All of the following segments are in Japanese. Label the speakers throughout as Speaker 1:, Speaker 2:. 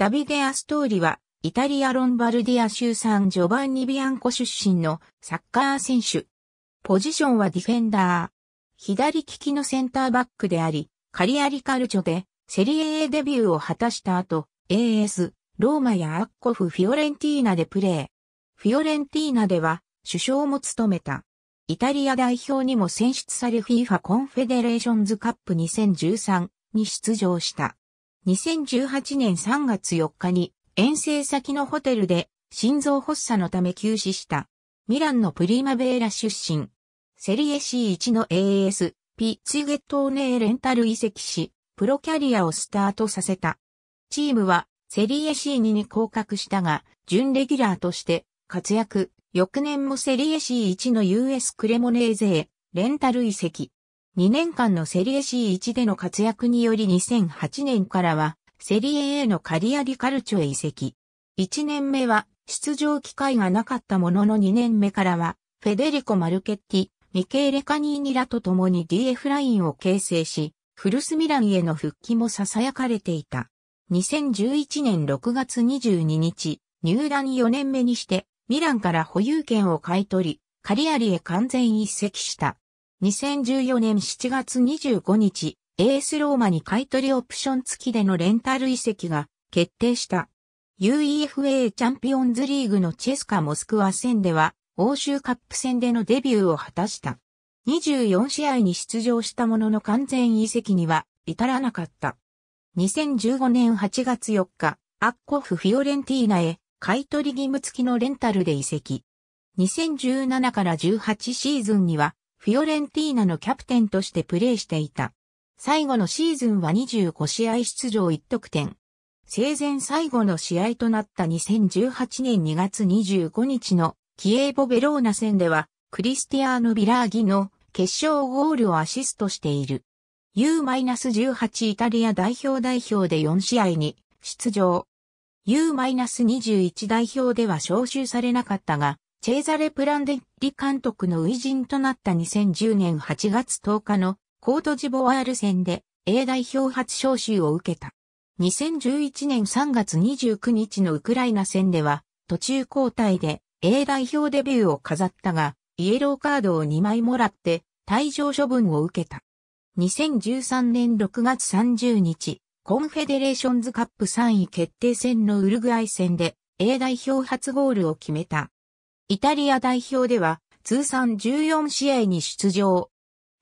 Speaker 1: ダビデ・アストーリは、イタリア・ロンバルディア州産ジョバンニ・ビアンコ出身のサッカー選手。ポジションはディフェンダー。左利きのセンターバックであり、カリアリカルチョでセリエ A デビューを果たした後、AS、ローマやアッコフ・フィオレンティーナでプレー。フィオレンティーナでは首相も務めた。イタリア代表にも選出され FIFA コンフェデレーションズカップ2013に出場した。2018年3月4日に遠征先のホテルで心臓発作のため休止した。ミランのプリマベーラ出身。セリエ C1 の AS、ピツイゲットをネーレンタル移籍し、プロキャリアをスタートさせた。チームはセリエ C2 に降格したが、準レギュラーとして活躍。翌年もセリエ C1 の US クレモネーゼへレンタル移籍。2年間のセリエ C1 での活躍により2008年からは、セリエ A のカリアリカルチョへ移籍。1年目は出場機会がなかったものの2年目からは、フェデリコ・マルケッティ、ミケーレ・カニーニラと共に DF ラインを形成し、フルスミランへの復帰も囁かれていた。2011年6月22日、入団4年目にして、ミランから保有権を買い取り、カリアリへ完全移籍した。2014年7月25日、エースローマに買取オプション付きでのレンタル移籍が決定した。UEFA チャンピオンズリーグのチェスカ・モスクワ戦では、欧州カップ戦でのデビューを果たした。24試合に出場したものの完全移籍には至らなかった。2015年8月4日、アッコフ・フィオレンティーナへ買取義務付きのレンタルで移籍。2017から18シーズンにはフィオレンティーナのキャプテンとしてプレーしていた。最後のシーズンは25試合出場1得点。生前最後の試合となった2018年2月25日のキエーボ・ベローナ戦では、クリスティアーノ・ビラーギの決勝ゴールをアシストしている。U-18 イタリア代表代表で4試合に出場。U-21 代表では招集されなかったが、チェーザレ・プランデッ李監督の偉人となった2010年8月10日のコートジボワール戦で A 代表初招集を受けた。2011年3月29日のウクライナ戦では途中交代で A 代表デビューを飾ったが、イエローカードを2枚もらって退場処分を受けた。2013年6月30日、コンフェデレーションズカップ3位決定戦のウルグアイ戦で A 代表初ゴールを決めた。イタリア代表では通算14試合に出場。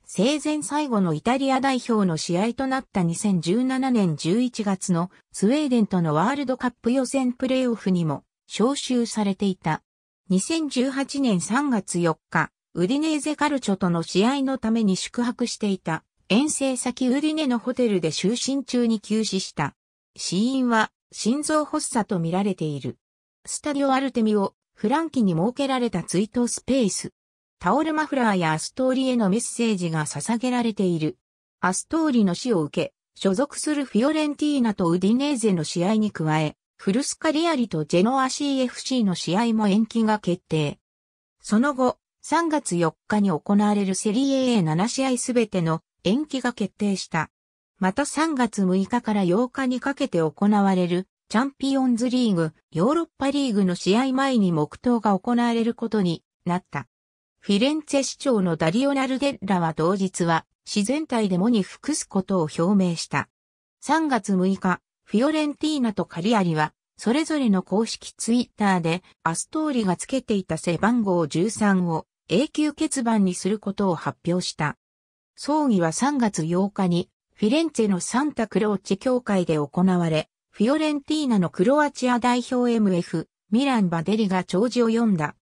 Speaker 1: 生前最後のイタリア代表の試合となった2017年11月のスウェーデンとのワールドカップ予選プレーオフにも招集されていた。2018年3月4日、ウディネーゼカルチョとの試合のために宿泊していた遠征先ウディネのホテルで就寝中に急死した。死因は心臓発作とみられている。スタディオアルテミオフランキに設けられた追悼スペース。タオルマフラーやアストーリへのメッセージが捧げられている。アストーリの死を受け、所属するフィオレンティーナとウディネーゼの試合に加え、フルスカリアリとジェノア CFC の試合も延期が決定。その後、3月4日に行われるセリエ A7 試合すべての延期が決定した。また3月6日から8日にかけて行われるチャンピオンズリーグ、ヨーロッパリーグの試合前に黙祷が行われることになった。フィレンツェ市長のダリオ・ナルデッラは同日は、自然体でもに服すことを表明した。3月6日、フィオレンティーナとカリアリは、それぞれの公式ツイッターで、アストーリがつけていた背番号13を永久欠番にすることを発表した。葬儀は3月8日に、フィレンツェのサンタクローチ教会で行われ、フィオレンティーナのクロアチア代表 MF、ミラン・バデリが長寿を読んだ。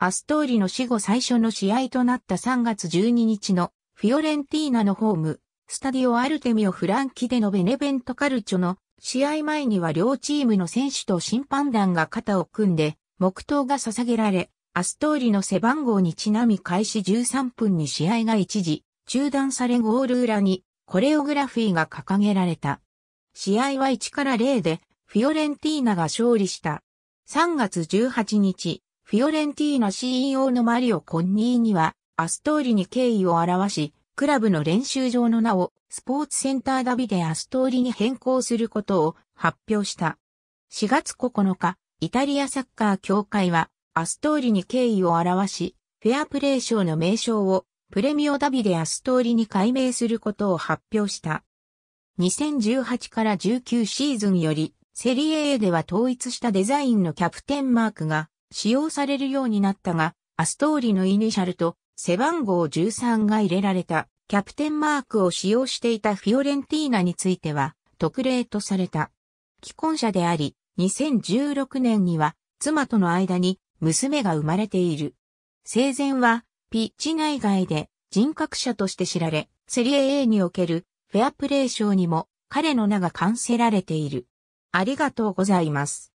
Speaker 1: アストーリの死後最初の試合となった3月12日のフィオレンティーナのホーム、スタディオ・アルテミオ・フランキでのベネベント・カルチョの試合前には両チームの選手と審判団が肩を組んで、黙祷が捧げられ、アストーリの背番号にちなみ開始13分に試合が一時中断されゴール裏にコレオグラフィーが掲げられた。試合は1から0で、フィオレンティーナが勝利した。3月18日、フィオレンティーナ CEO のマリオ・コンニーには、アストーリに敬意を表し、クラブの練習場の名をスポーツセンターダビデアストーリに変更することを発表した。4月9日、イタリアサッカー協会はアストーリに敬意を表し、フェアプレー賞の名称をプレミオダビデアストーリに改名することを発表した。2018から19シーズンより、セリエ A では統一したデザインのキャプテンマークが使用されるようになったが、アストーリのイニシャルと背番号13が入れられたキャプテンマークを使用していたフィオレンティーナについては特例とされた。既婚者であり、2016年には妻との間に娘が生まれている。生前はピッチ内外で人格者として知られ、セリエ A におけるフェアプレー賞にも彼の名が冠せられている。ありがとうございます。